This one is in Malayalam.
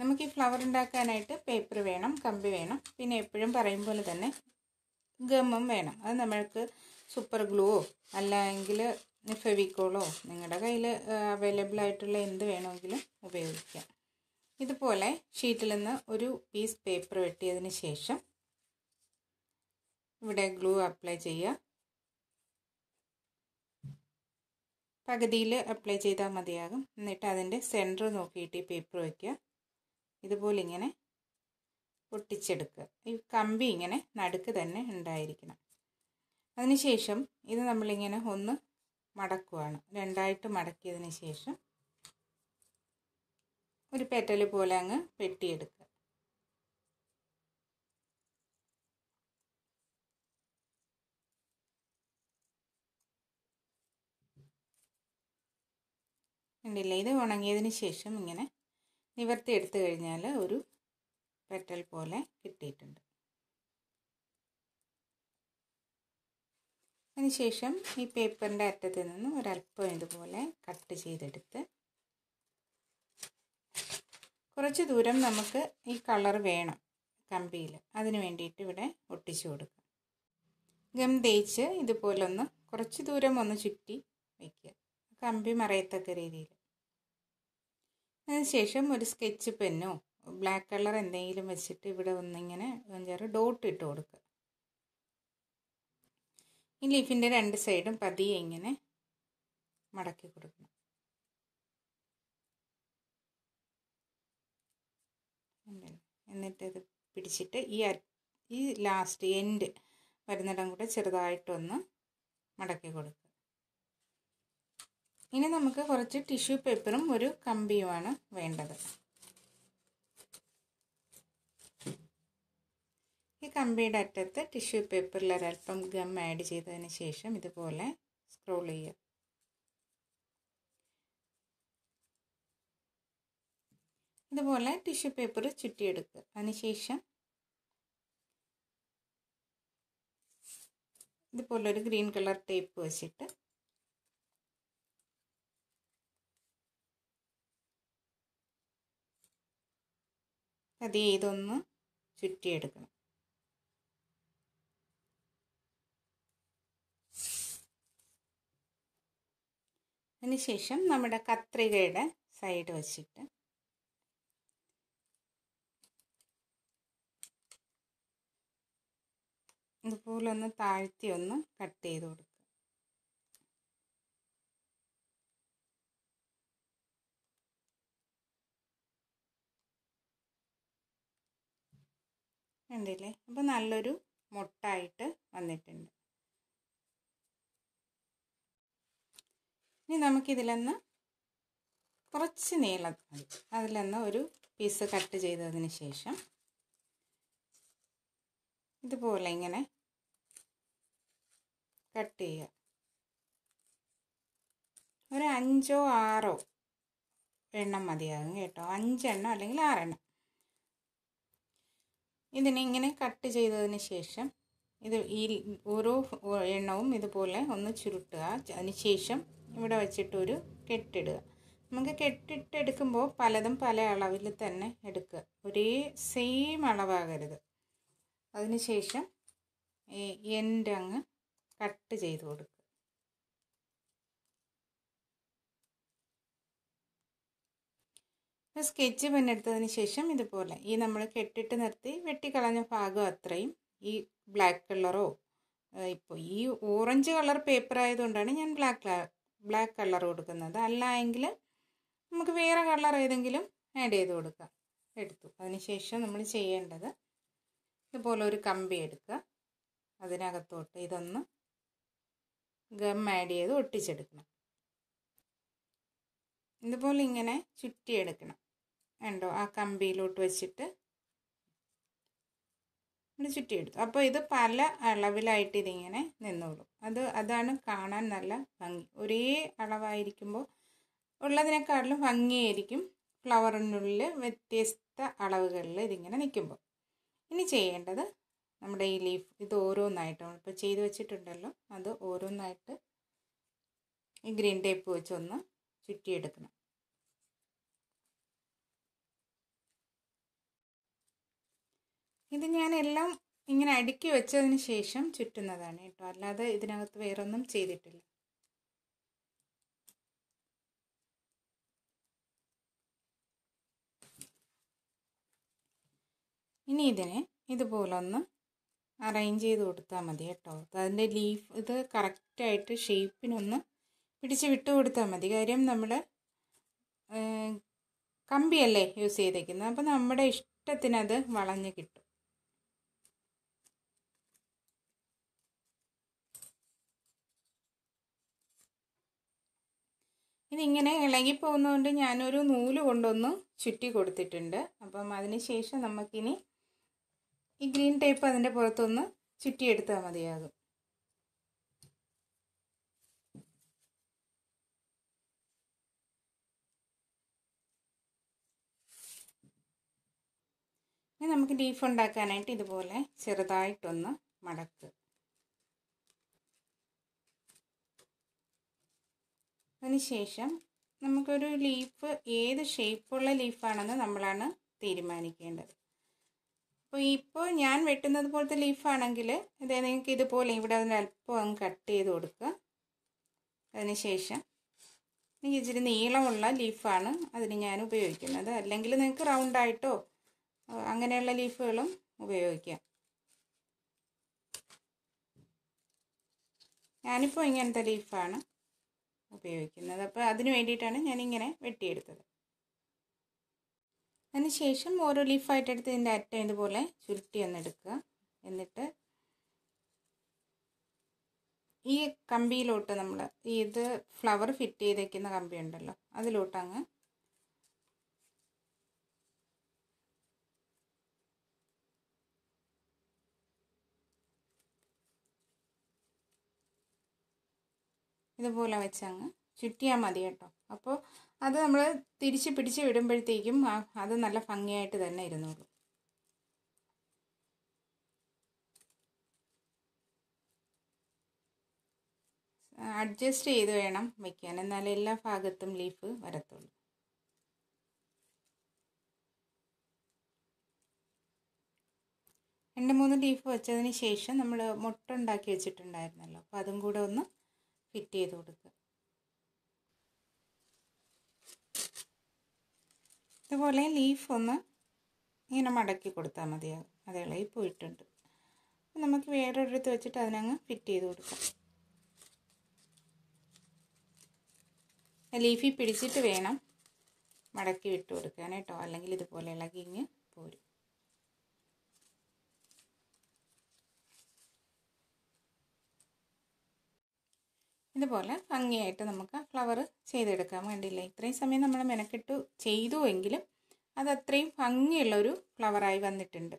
നമുക്ക് ഈ ഫ്ലവർ ഉണ്ടാക്കാനായിട്ട് പേപ്പർ വേണം കമ്പി വേണം പിന്നെ എപ്പോഴും പറയും പോലെ തന്നെ ഗമ്മും വേണം അത് നമ്മൾക്ക് സൂപ്പർ ഗ്ലൂവോ അല്ലെങ്കിൽ ഫെവിക്കോളോ നിങ്ങളുടെ കയ്യിൽ അവൈലബിൾ ആയിട്ടുള്ള എന്ത് വേണമെങ്കിലും ഉപയോഗിക്കാം ഇതുപോലെ ഷീറ്റിൽ നിന്ന് ഒരു പീസ് പേപ്പർ വെട്ടിയതിന് ശേഷം ഇവിടെ ഗ്ലൂ അപ്ലൈ ചെയ്യുക പകുതിയിൽ അപ്ലൈ ചെയ്താൽ മതിയാകും എന്നിട്ട് അതിൻ്റെ സെൻറ്റർ നോക്കിയിട്ട് ഈ പേപ്പർ വയ്ക്കുക ഇതുപോലെ ഇങ്ങനെ പൊട്ടിച്ചെടുക്കുക ഈ കമ്പി ഇങ്ങനെ നടുക്ക് തന്നെ ഉണ്ടായിരിക്കണം അതിനുശേഷം ഇത് നമ്മളിങ്ങനെ ഒന്ന് മടക്കുവാണ് രണ്ടായിട്ട് മടക്കിയതിന് ശേഷം ഒരു പെറ്റൽ പോലെ അങ്ങ് വെട്ടിയെടുക്കുക ഉണ്ടല്ലേ ഇത് ഉണങ്ങിയതിന് ശേഷം ഇങ്ങനെ നിവർത്തി എടുത്തു കഴിഞ്ഞാൽ ഒരു പെറ്റൽ പോലെ കിട്ടിയിട്ടുണ്ട് അതിനുശേഷം ഈ പേപ്പറിൻ്റെ അറ്റത്ത് നിന്ന് ഒരല്പം ഇതുപോലെ കട്ട് ചെയ്തെടുത്ത് കുറച്ച് ദൂരം നമുക്ക് ഈ കളർ വേണം കമ്പിയിൽ അതിന് വേണ്ടിയിട്ട് ഇവിടെ ഒട്ടിച്ചു കൊടുക്കാം ഗം തേച്ച് ഇതുപോലൊന്ന് കുറച്ച് ദൂരം ഒന്ന് ചുറ്റി വയ്ക്കുക കമ്പി മറയത്തക്ക രീതിയിൽ അതിനുശേഷം ഒരു സ്കെച്ച് പെന്നോ ബ്ലാക്ക് കളർ എന്തെങ്കിലും വെച്ചിട്ട് ഇവിടെ ഒന്നിങ്ങനെ അഞ്ചാറ് ഡോട്ട് ഇട്ട് കൊടുക്കുക ഈ ലീഫിൻ്റെ രണ്ട് സൈഡും പതിയെ ഇങ്ങനെ മടക്കി കൊടുക്കണം എന്നിട്ട് ഇത് പിടിച്ചിട്ട് ഈ ഈ ലാസ്റ്റ് എൻഡ് വരുന്നിടം കൂടെ ചെറുതായിട്ടൊന്ന് മടക്കി കൊടുക്കുക ഇനി നമുക്ക് കുറച്ച് ടിഷ്യൂ പേപ്പറും ഒരു കമ്പിയുമാണ് വേണ്ടത് ഈ കമ്പിയുടെ അറ്റത്ത് ടിഷ്യൂ പേപ്പറിൽ ഒരല്പം ഗം ആഡ് ചെയ്തതിന് ശേഷം ഇതുപോലെ സ്ക്രോൾ ചെയ്യുക ഇതുപോലെ ടിഷ്യൂ പേപ്പർ ചുറ്റിയെടുക്കുക അതിനുശേഷം ഇതുപോലെ ഒരു ഗ്രീൻ കളർ ടേപ്പ് വെച്ചിട്ട് അത് ഇതൊന്ന് ചുറ്റിയെടുക്കണം അതിനുശേഷം നമ്മുടെ കത്രികയുടെ സൈഡ് വച്ചിട്ട് ഇതുപോലെ ഒന്ന് താഴ്ത്തി ഒന്ന് കട്ട് ചെയ്ത് കൊടുക്കും കണ്ടില്ലേ അപ്പോൾ നല്ലൊരു മുട്ടായിട്ട് വന്നിട്ടുണ്ട് ഇനി നമുക്കിതിലൊന്ന് കുറച്ച് നീളം അതിലൊന്ന് ഒരു പീസ് കട്ട് ചെയ്തതിന് ശേഷം ഇതുപോലെ ഇങ്ങനെ കട്ട് ചെയ്യുക ഒരു അഞ്ചോ ആറോ എണ്ണം മതിയാകും കേട്ടോ അഞ്ചെണ്ണം അല്ലെങ്കിൽ ആറെണ്ണം ഇതിനെ ഇങ്ങനെ കട്ട് ചെയ്തതിന് ശേഷം ഇത് ഈ ഓരോ എണ്ണവും ഇതുപോലെ ഒന്ന് ചുരുട്ടുക അതിനുശേഷം ഇവിടെ വച്ചിട്ടൊരു ഒരു കെട്ടിടുക നമുക്ക് കെട്ടിട്ടെടുക്കുമ്പോൾ പലതും പല അളവിൽ തന്നെ എടുക്കുക ഒരേ സെയിം അളവാകരുത് അതിനുശേഷം എൻ്റെ അങ്ങ് കട്ട് ചെയ്ത് കൊടുക്കുക സ്കെച്ച് പെന്നെടുത്തതിന് ശേഷം ഇതുപോലെ ഈ നമ്മൾ കെട്ടിട്ട് നിർത്തി വെട്ടിക്കളഞ്ഞ ഭാഗം അത്രയും ഈ ബ്ലാക്ക് കളറോ ഇപ്പോൾ ഈ ഓറഞ്ച് കളർ പേപ്പർ ആയതുകൊണ്ടാണ് ഞാൻ ബ്ലാക്ക് ബ്ലാക്ക് കളർ കൊടുക്കുന്നത് അല്ല എങ്കിൽ നമുക്ക് വേറെ കളർ ഏതെങ്കിലും ആഡ് ചെയ്ത് കൊടുക്കാം എടുത്തു അതിനുശേഷം നമ്മൾ ചെയ്യേണ്ടത് ഇതുപോലെ ഒരു കമ്പി എടുക്കുക അതിനകത്തോട്ട് ഇതൊന്ന് ഗം ആഡ് ചെയ്ത് ഒട്ടിച്ചെടുക്കണം ഇതുപോലെ ഇങ്ങനെ ചുറ്റിയെടുക്കണം ഉണ്ടോ ആ കമ്പിയിലോട്ട് വെച്ചിട്ട് നമ്മൾ ചുറ്റിയെടുത്തു അപ്പോൾ ഇത് പല അളവിലായിട്ട് ഇതിങ്ങനെ നിന്നോളും അത് അതാണ് കാണാൻ നല്ല ഭംഗി ഒരേ അളവായിരിക്കുമ്പോൾ ഉള്ളതിനേക്കാട്ടിലും ഭംഗിയായിരിക്കും ഫ്ലവറിനുള്ളിൽ വ്യത്യസ്ത അളവുകളിൽ ഇതിങ്ങനെ നിൽക്കുമ്പോൾ ഇനി ചെയ്യേണ്ടത് നമ്മുടെ ഈ ലീഫ് ഇത് ഓരോന്നായിട്ട് നമ്മളിപ്പോൾ ചെയ്തു വെച്ചിട്ടുണ്ടല്ലോ അത് ഓരോന്നായിട്ട് ഈ ഗ്രീൻ ടേപ്പ് വെച്ചൊന്ന് ചുറ്റിയെടുക്കണം ഇത് ഞാനെല്ലാം ഇങ്ങനെ അടുക്കി വെച്ചതിന് ശേഷം ചുറ്റുന്നതാണ് കേട്ടോ അല്ലാതെ ഇതിനകത്ത് വേറൊന്നും ചെയ്തിട്ടില്ല ഇനി ഇതിനെ ഇതുപോലൊന്ന് അറേഞ്ച് ചെയ്ത് കൊടുത്താൽ മതി കേട്ടോ അതിൻ്റെ ലീഫ് ഇത് കറക്റ്റായിട്ട് ഷേപ്പിനൊന്ന് പിടിച്ച് വിട്ട് കൊടുത്താൽ മതി കാര്യം നമ്മൾ കമ്പിയല്ലേ യൂസ് ചെയ്തേക്കുന്നത് അപ്പോൾ നമ്മുടെ ഇഷ്ടത്തിനത് വളഞ്ഞ് കിട്ടും ഇതിങ്ങനെ ഇളകിപ്പോകുന്നതുകൊണ്ട് ഞാനൊരു നൂല് കൊണ്ടൊന്ന് ചുറ്റി കൊടുത്തിട്ടുണ്ട് അപ്പം അതിന് ശേഷം നമുക്കിനി ഈ ഗ്രീൻ ടേപ്പ് അതിൻ്റെ പുറത്തൊന്ന് ചുറ്റിയെടുത്താൽ മതിയാകും ഇനി നമുക്ക് ലീഫ് ഉണ്ടാക്കാനായിട്ട് ഇതുപോലെ ചെറുതായിട്ടൊന്ന് മടക്ക് അതിനുശേഷം നമുക്കൊരു ലീഫ് ഏത് ഷേപ്പുള്ള ലീഫാണെന്ന് നമ്മളാണ് തീരുമാനിക്കേണ്ടത് അപ്പോൾ ഇപ്പോൾ ഞാൻ വെട്ടുന്നത് പോലത്തെ ലീഫാണെങ്കിൽ ഇതേ നിങ്ങൾക്ക് ഇതുപോലെ ഇവിടെ അതിന് അല്പം അങ്ങ് കട്ട് ചെയ്ത് കൊടുക്കുക അതിനുശേഷം എനിക്ക് ഇച്ചിരി നീളമുള്ള ലീഫാണ് അതിന് ഞാൻ ഉപയോഗിക്കുന്നത് അല്ലെങ്കിൽ നിങ്ങൾക്ക് റൗണ്ടായിട്ടോ അങ്ങനെയുള്ള ലീഫുകളും ഉപയോഗിക്കാം ഞാനിപ്പോൾ ഇങ്ങനത്തെ ലീഫാണ് ഉപയോഗിക്കുന്നത് അപ്പോൾ അതിന് വേണ്ടിയിട്ടാണ് ഞാനിങ്ങനെ വെട്ടിയെടുത്തത് അതിനുശേഷം ഓരോ ലീഫായിട്ട് എടുത്ത് ഇതിൻ്റെ അറ്റം ഇതുപോലെ ചുരുട്ടി ഒന്നെടുക്കുക എന്നിട്ട് ഈ കമ്പിയിലോട്ട് നമ്മൾ ഇത് ഫ്ലവർ ഫിറ്റ് ചെയ്തേക്കുന്ന കമ്പി ഉണ്ടല്ലോ അങ്ങ് ഇതുപോലെ വെച്ചങ്ങ് ചുറ്റിയാൽ മതി കേട്ടോ അപ്പോൾ അത് നമ്മൾ തിരിച്ച് പിടിച്ച് വിടുമ്പോഴത്തേക്കും അത് നല്ല ഭംഗിയായിട്ട് തന്നെ ഇരുന്നോളൂ അഡ്ജസ്റ്റ് ചെയ്ത് വേണം വയ്ക്കാൻ എന്നാലേ എല്ലാ ഭാഗത്തും ലീഫ് വരത്തുള്ളൂ രണ്ട് മൂന്ന് ലീഫ് വെച്ചതിന് ശേഷം നമ്മൾ മുട്ട ഉണ്ടാക്കി വെച്ചിട്ടുണ്ടായിരുന്നല്ലോ അപ്പോൾ അതും കൂടെ ഒന്ന് ഫിറ്റ് ചെയ്ത് കൊടുക്കുക ഇതുപോലെ ലീഫ് ഒന്ന് ഇങ്ങനെ മടക്കി കൊടുത്താൽ മതിയാകും അത് ഇളകി പോയിട്ടുണ്ട് നമുക്ക് വേറൊരിടത്ത് വെച്ചിട്ട് അതിനങ്ങ് ഫിറ്റ് ചെയ്ത് കൊടുക്കാം ലീഫി പിടിച്ചിട്ട് വേണം മടക്കി വിട്ട് കൊടുക്കാൻ കേട്ടോ അല്ലെങ്കിൽ ഇതുപോലെ ഇളകി ഇങ്ങ് പോരും ഇതുപോലെ ഭംഗിയായിട്ട് നമുക്ക് ഫ്ലവർ ചെയ്തെടുക്കാൻ വേണ്ടിയില്ല ഇത്രയും സമയം നമ്മൾ മെനക്കെട്ട് ചെയ്തു എങ്കിലും അത് അത്രയും ഭംഗിയുള്ളൊരു ഫ്ലവറായി വന്നിട്ടുണ്ട്